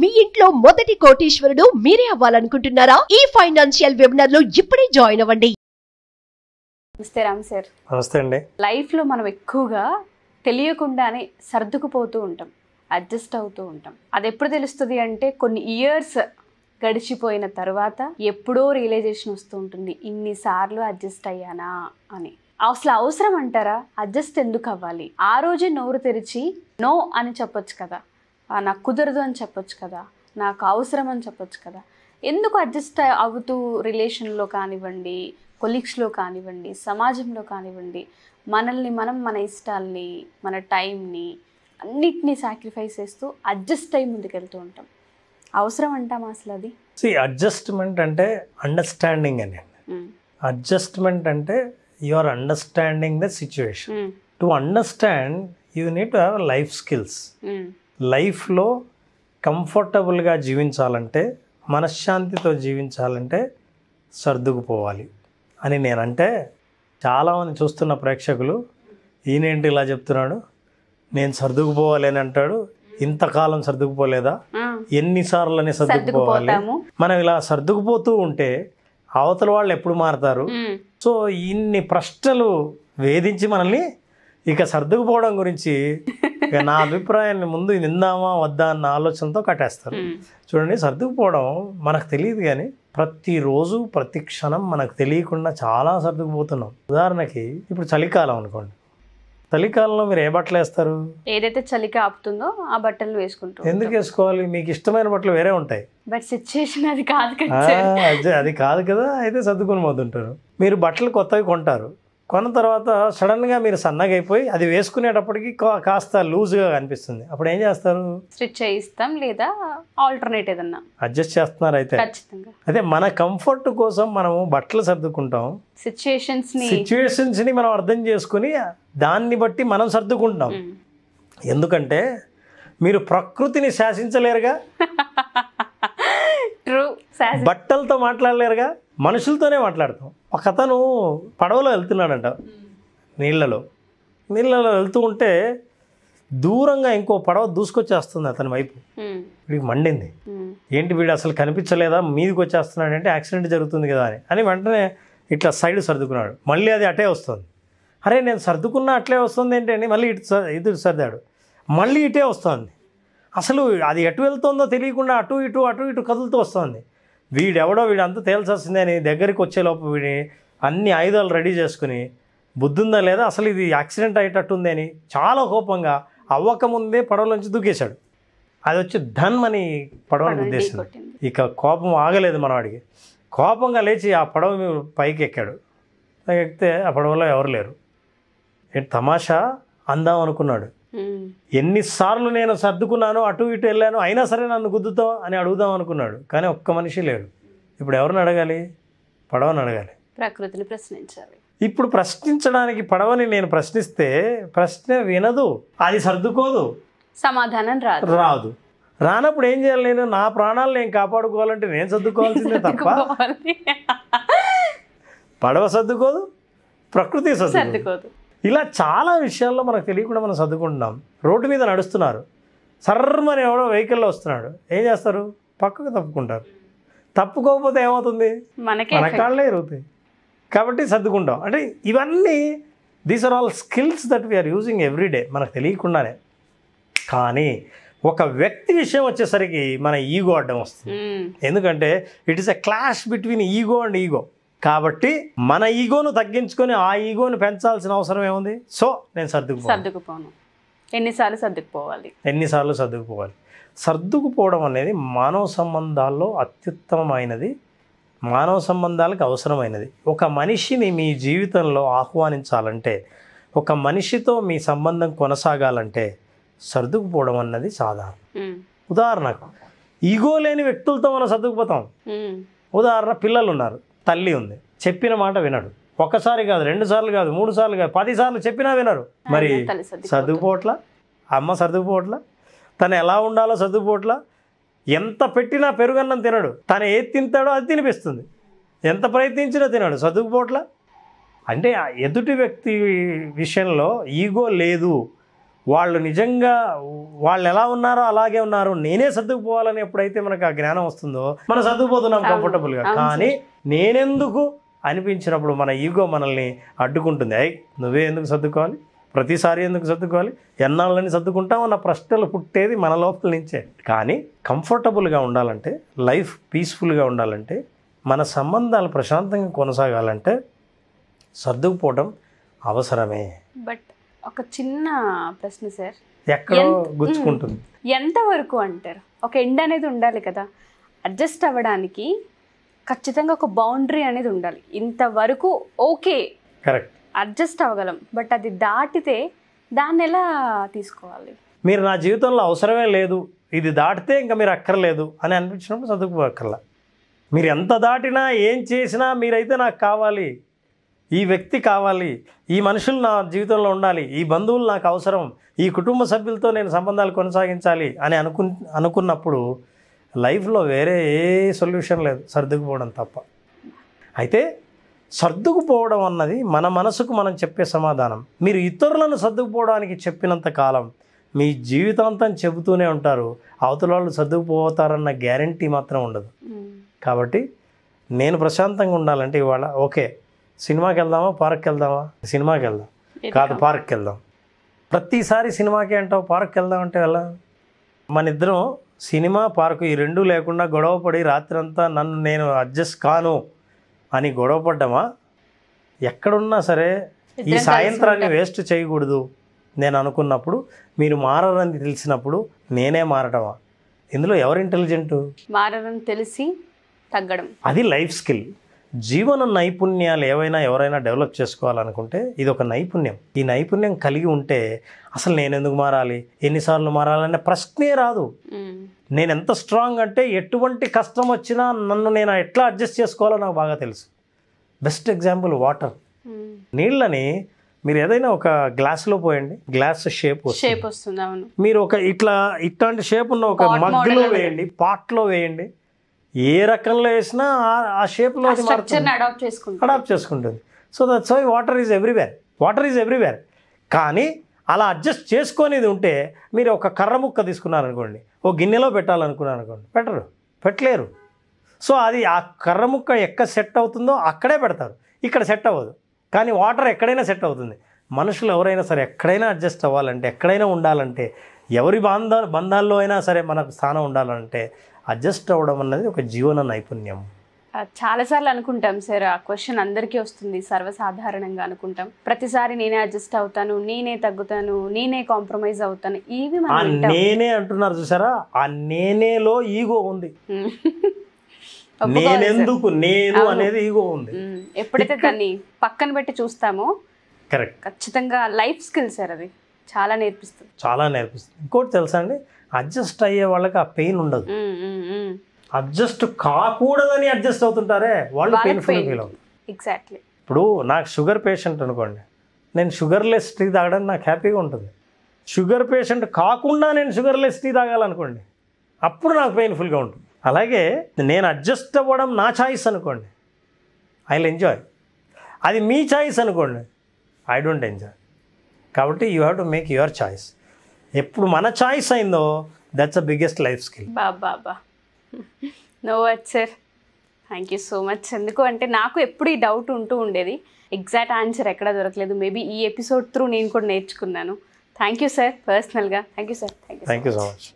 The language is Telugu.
మీ ఇంట్లో మొదటి కోటీశ్వరుడు మీరే అవ్వాలనుకుంటున్నారా ఈ ఫైనాన్షియల్ వెబినార్ లో ఇప్పుడే జాయిన్ అవ్వండి నమస్తే రామ్ సార్ నమస్తే అండి లైఫ్ లో మనం ఎక్కువగా తెలియకుండానే సర్దుకుపోతూ ఉంటాం అడ్జస్ట్ అవుతూ ఉంటాం అది ఎప్పుడు తెలుస్తుంది అంటే కొన్ని ఇయర్స్ గడిచిపోయిన తర్వాత ఎప్పుడో రియలైజేషన్ వస్తూ ఉంటుంది ఇన్నిసార్లు అడ్జస్ట్ అయ్యానా అని అసలు అవసరం అంటారా అడ్జస్ట్ ఎందుకు అవ్వాలి ఆ రోజే నోరు తెరిచి నో అని చెప్పొచ్చు కదా నాకు కుదరదు అని చెప్పొచ్చు కదా నాకు అవసరం అని చెప్పొచ్చు కదా ఎందుకు అడ్జస్ట్ అవుతూ రిలేషన్లో కానివ్వండి కొలీగ్స్లో కానివ్వండి సమాజంలో కానివ్వండి మనల్ని మనం మన ఇష్టాల్ని మన టైంని అన్నిటినీ సాక్రిఫైస్ చేస్తూ అడ్జస్ట్ అయ్యి ముందుకెళ్తూ ఉంటాం అవసరం అంటామా అసలు అది అడ్జస్ట్మెంట్ అంటే అండర్స్టాండింగ్ అని అడ్జస్ట్మెంట్ అంటే you are understanding the situation to understand you need to have life skills లైఫ్లో కంఫర్టబుల్గా జీవించాలంటే మనశ్శాంతితో జీవించాలంటే సర్దుకుపోవాలి అని నేనంటే చాలామంది చూస్తున్న ప్రేక్షకులు ఈయనేంటి ఇలా చెప్తున్నాడు నేను సర్దుకుపోవాలి అని అంటాడు ఇంతకాలం సర్దుకుపోలేదా ఎన్నిసార్లు అని సర్దుకుపోవాలి మనం ఇలా సర్దుకుపోతూ ఉంటే అవతల వాళ్ళు ఎప్పుడు మారుతారు సో ఇన్ని ప్రశ్నలు వేధించి మనల్ని ఇక సర్దుకుపోవడం గురించి ఇక నా అభిప్రాయాన్ని ముందు నిందామా వద్దా అన్న ఆలోచనతో కట్టేస్తారు చూడండి సర్దుకుపోవడం మనకు తెలియదు కానీ ప్రతిరోజు ప్రతి క్షణం మనకు తెలియకుండా చాలా సర్దుకుపోతున్నాం ఉదాహరణకి ఇప్పుడు చలికాలం అనుకోండి చలికాలంలో మీరు ఏ బట్టలు వేస్తారు ఏదైతే చలిక ఆపుతుందో ఆ బట్టలు వేసుకుంటాం ఎందుకు వేసుకోవాలి మీకు ఇష్టమైన బట్టలు వేరే ఉంటాయి బట్ అది కాదు కదా అది కాదు కదా అయితే సర్దుకుని పోతుంటారు మీరు బట్టలు కొత్తవి కొంటారు కొన్న తర్వాత సడన్గా మీరు సన్నగా అయిపోయి అది వేసుకునేటప్పటికి కాస్త లూజ్గా కనిపిస్తుంది అప్పుడు ఏం చేస్తారు స్టిచ్ చేయిస్తాం లేదా ఆల్టర్నేట్ ఏదన్నా అడ్జస్ట్ చేస్తున్నారు అయితే అదే మన కంఫర్ట్ కోసం మనము బట్టలు సర్దుకుంటాం సిచ్యుయేషన్స్ సిచ్యుయేషన్స్ ని మనం అర్థం చేసుకుని దాన్ని బట్టి మనం సర్దుకుంటాం ఎందుకంటే మీరు ప్రకృతిని శాసించలేరుగా బట్టలతో మాట్లాడలేరుగా మనుషులతోనే మాట్లాడతాం ఒక అతను పడవలో వెళ్తున్నాడంట నీళ్ళలో నీళ్ళలో వెళ్తూ ఉంటే దూరంగా ఇంకో పడవ దూసుకొచ్చేస్తుంది అతని వైపు hmm. వీడికి మండింది hmm. ఏంటి వీడు అసలు కనిపించలేదా మీదికి వచ్చేస్తున్నాడు అంటే యాక్సిడెంట్ జరుగుతుంది కదా అని అని వెంటనే ఇట్లా సైడ్ సర్దుకున్నాడు మళ్ళీ అది అటే వస్తుంది అరే నేను సర్దుకున్నా అట్లే వస్తుంది అని మళ్ళీ ఇటు ఇటు సర్దాడు మళ్ళీ ఇటే వస్తుంది అసలు అది ఎటు వెళ్తుందో తెలియకుండా అటు ఇటు అటు ఇటు కదులుతూ వస్తుంది వీడెవడో వీడంతా తేల్చాల్సిందే అని దగ్గరికి వచ్చేలోపు వీడిని అన్ని ఆయుధాలు రెడీ చేసుకుని బుద్ధుందా లేదా అసలు ఇది యాక్సిడెంట్ అయ్యేటట్టుంది అని చాలా కోపంగా అవ్వకముందే పడవలోంచి దూకేశాడు అది వచ్చి ధన్ అని పడవని ఉద్దేశం ఇక కోపం ఆగలేదు మనవాడికి కోపంగా లేచి ఆ పడవ పైకి ఎక్కాడు ఎక్కితే ఆ పడవలో ఎవరు లేరు తమాషా అందాం అనుకున్నాడు ఎన్నిసార్లు నేను సర్దుకున్నాను అటు ఇటు వెళ్ళాను అయినా సరే నన్ను గుద్దుతాం అని అడుగుదాం అనుకున్నాడు కానీ ఒక్క మనిషి లేడు ఇప్పుడు ఎవరిని అడగాలి పడవని అడగాలి ప్రకృతిని ప్రశ్నించాలి ఇప్పుడు ప్రశ్నించడానికి పడవని నేను ప్రశ్నిస్తే ప్రశ్న వినదు అది సర్దుకోదు సమాధానం రాదు రాదు రానప్పుడు ఏం చేయాలి నేను నా ప్రాణాలు నేను కాపాడుకోవాలంటే నేను సర్దుకోవాల్సిందే తప్ప పడవ సర్దుకోదు ప్రకృతి సర్దుకోదు ఇలా చాలా విషయాల్లో మనకు తెలియకుండా మనం సర్దుకుంటున్నాం రోడ్డు మీద నడుస్తున్నారు సర్మని ఎవడో వెహికల్లో వస్తున్నాడు ఏం చేస్తారు పక్కకు తప్పుకుంటారు తప్పుకోకపోతే ఏమవుతుంది మన కాళ్ళే ఇరుగుతాయి కాబట్టి సర్దుకుంటాం అంటే ఇవన్నీ these are all skills that we are using everyday మనకు తెలియకుండానే కానీ ఒక వ్యక్తి విషయం వచ్చేసరికి మన ఈగో అడ్డం వస్తుంది ఎందుకంటే it is a clash between ego and ego కాబట్టి మన ఈగోను తగ్గించుకొని ఆ ఈగోను పెంచాల్సిన అవసరం ఏముంది సో నేను సర్దుకు సర్దుకుపోను ఎన్నిసార్లు సర్దుకుపోవాలి ఎన్నిసార్లు సర్దుకుపోవాలి సర్దుకుపోవడం అనేది మానవ సంబంధాల్లో అత్యుత్తమమైనది మానవ సంబంధాలకు అవసరమైనది ఒక మనిషిని మీ జీవితంలో ఆహ్వానించాలంటే ఒక మనిషితో మీ సంబంధం కొనసాగాలంటే సర్దుకుపోవడం అన్నది సాధారణం ఉదాహరణకు ఈగో లేని వ్యక్తులతో మనం సర్దుకుపోతాం ఉదాహరణ పిల్లలు ఉన్నారు తల్లి ఉంది చెప్పిన మాట వినడు ఒక్కసారి కాదు రెండు సార్లు కాదు మూడు సార్లు కాదు పది సార్లు చెప్పినా వినరు మరి చదువుపోట్ల అమ్మ చదువుపోట్ల తను ఎలా ఉండాలో చదువుపోట్ల ఎంత పెట్టినా పెరుగన్నం తినడు తను ఏది తింటాడో అది తినిపిస్తుంది ఎంత ప్రయత్నించినా తినడు చదువుపోట్ల అంటే ఎదుటి వ్యక్తి విషయంలో ఈగో లేదు వాళ్ళు నిజంగా వాళ్ళు ఎలా ఉన్నారో అలాగే ఉన్నారు నేనే సర్దుకుపోవాలని ఎప్పుడైతే మనకు ఆ జ్ఞానం వస్తుందో మనం సర్దుకుపోతున్నాం కంఫర్టబుల్గా కానీ నేనెందుకు అనిపించినప్పుడు మన ఈగో మనల్ని అడ్డుకుంటుంది అయ్యి నువ్వే ఎందుకు సర్దుకోవాలి ప్రతిసారి ఎందుకు సర్దుకోవాలి ఎన్నాళ్ళని సర్దుకుంటాం అన్న ప్రశ్నలు పుట్టేది మన లోపల నుంచే కానీ కంఫర్టబుల్గా ఉండాలంటే లైఫ్ పీస్ఫుల్గా ఉండాలంటే మన సంబంధాలు ప్రశాంతంగా కొనసాగాలంటే సర్దుకుపోవడం అవసరమే బట్ ఒక చిన్న ప్రశ్న సార్ గుచ్చుకుంటుంది ఎంత వరకు అంటారు ఒక ఎండ్ అనేది ఉండాలి కదా అడ్జస్ట్ అవ్వడానికి ఖచ్చితంగా ఒక బౌండరీ అనేది ఉండాలి ఇంతవరకు ఓకే కరెక్ట్ అడ్జస్ట్ అవ్వగలం బట్ అది దాటితే దాన్ని ఎలా తీసుకోవాలి మీరు నా జీవితంలో అవసరమే లేదు ఇది దాటితే ఇంకా మీరు అక్కర్లేదు అని అనిపించినప్పుడు చదువుకోక్కర్లా మీరు ఎంత దాటినా ఏం చేసినా మీరైతే నాకు కావాలి ఈ వ్యక్తి కావాలి ఈ మనుషులు నా జీవితంలో ఉండాలి ఈ బంధువులు నాకు అవసరం ఈ కుటుంబ సభ్యులతో నేను సంబంధాలు కొనసాగించాలి అని అనుకు అనుకున్నప్పుడు లైఫ్లో వేరే ఏ సొల్యూషన్ లేదు సర్దుకుపోవడం తప్ప అయితే సర్దుకుపోవడం అన్నది మన మనసుకు మనం చెప్పే సమాధానం మీరు ఇతరులను సర్దుకుపోవడానికి చెప్పినంత కాలం మీ జీవితాంతం చెబుతూనే ఉంటారు అవతల వాళ్ళు సర్దుకుపోతారన్న గ్యారంటీ మాత్రం ఉండదు కాబట్టి నేను ప్రశాంతంగా ఉండాలంటే ఇవాళ ఓకే సినిమాకి వెళ్దామా పార్క్కి వెళ్దామా సినిమాకి వెళ్దాం కాదు పార్క్కి వెళ్దాం ప్రతిసారి సినిమాకి అంటావు పార్క్కి వెళ్దాం అంటే ఎలా మన ఇద్దరం సినిమా పార్కు ఈ రెండు లేకుండా గొడవపడి రాత్రంతా నన్ను నేను అడ్జస్ట్ కాను అని పడ్డామా ఎక్కడున్నా సరే ఈ సాయంత్రాన్ని వేస్ట్ చేయకూడదు నేను అనుకున్నప్పుడు మీరు మారరని తెలిసినప్పుడు నేనే మారటమా ఇందులో ఎవరు ఇంటెలిజెంట్ మారని తెలిసి తగ్గడం అది లైఫ్ స్కిల్ జీవన నైపుణ్యాలు ఏవైనా ఎవరైనా డెవలప్ చేసుకోవాలనుకుంటే ఇది ఒక నైపుణ్యం ఈ నైపుణ్యం కలిగి ఉంటే అసలు నేను ఎందుకు మారాలి ఎన్నిసార్లు మారాలనే ప్రశ్నే రాదు నేను ఎంత స్ట్రాంగ్ అంటే ఎటువంటి కష్టం వచ్చినా నన్ను నేను ఎట్లా అడ్జస్ట్ చేసుకోవాలో నాకు బాగా తెలుసు బెస్ట్ ఎగ్జాంపుల్ వాటర్ నీళ్ళని మీరు ఏదైనా ఒక గ్లాస్లో పోయండి గ్లాస్ షేప్ షేప్ వస్తుంది మీరు ఒక ఇట్లా ఇట్లాంటి షేప్ ఉన్న ఒక మగ్గులో వేయండి పాట్లో వేయండి ఏ రకంలో వేసినా ఆ షేప్లో అడాప్ట్ చేసుకుంటుంది so that so that's why water is everywhere water is everywhere కానీ అలా అడ్జస్ట్ చేసుకునేది ఉంటే మీరు ఒక కర్ర ముక్క తీసుకున్నారనుకోండి ఓ గిన్నెలో పెట్టాలనుకున్నారనుకోండి పెట్టరు పెట్టలేరు సో అది ఆ కర్ర ముక్క ఎక్కడ సెట్ అవుతుందో అక్కడే పెడతారు ఇక్కడ సెట్ అవ్వదు కానీ వాటర్ ఎక్కడైనా సెట్ అవుతుంది మనుషులు ఎవరైనా సరే ఎక్కడైనా అడ్జస్ట్ అవ్వాలంటే ఎక్కడైనా ఉండాలంటే ఎవరి బంధ బంధాల్లో అయినా సరే మనకు స్థానం ఉండాలంటే అడ్జస్ట్ అవ్వడం అన్నది ఒక జీవన నైపుణ్యం చాలాసార్లు అనుకుంటాం సార్ ఆ క్వశ్చన్ అందరికీ వస్తుంది సర్వసాధారణంగా అనుకుంటాం ప్రతిసారి నేనే అడ్జస్ట్ అవుతాను నేనే తగ్గుతాను నేనే కాంప్రమైజ్ అవుతాను ఇవి నేనే అంటున్నారు చూసారా ఆ నేనేలో ఈగో ఉంది నేనెందుకు నేను అనేది ఈగో ఉంది ఎప్పుడైతే దాన్ని పక్కన పెట్టి చూస్తామో కరెక్ట్ ఖచ్చితంగా లైఫ్ స్కిల్ సార్ అది చాలా నేర్పిస్తుంది చాలా నేర్పిస్తుంది ఇంకోటి తెలుసా అండి అడ్జస్ట్ అయ్యే వాళ్ళకి ఆ పెయిన్ ఉండదు అడ్జస్ట్ కాకూడదని అడ్జస్ట్ అవుతుంటారే వాళ్ళు పెయిన్ఫుల్ ఫీల్ అవుతుంది ఎగ్జాక్ట్లీ ఇప్పుడు నాకు షుగర్ పేషెంట్ అనుకోండి నేను షుగర్లెస్ టీ తాగడానికి నాకు హ్యాపీగా ఉంటుంది షుగర్ పేషెంట్ కాకుండా నేను షుగర్లెస్ టీ తాగాలనుకోండి అప్పుడు నాకు పెయిన్ఫుల్గా ఉంటుంది అలాగే నేను అడ్జస్ట్ అవ్వడం నా ఛాయిస్ అనుకోండి ఐ విల్ ఎంజాయ్ అది మీ ఛాయిస్ అనుకోండి ఐ డోంట్ ఎంజాయ్ కాబట్టి you have to make your choice ఎప్పుడు మన చాయిస్ అయిందో that's a biggest life skill బాబా no word sir thank you so much ఎందుకు అంటే నాకు ఎప్పుడు ఈ డౌట్ ఉంటూ ఉండేది ఎగ్జాక్ట్ ఆన్సర్ ఎక్కడా దొరకలేదు మేబీ ఈ ఎపిసోడ్ త్రూ నేను కూడా నేర్చుకున్నాను థ్యాంక్ యూ సార్ పర్సనల్గా thank you sir thank you so much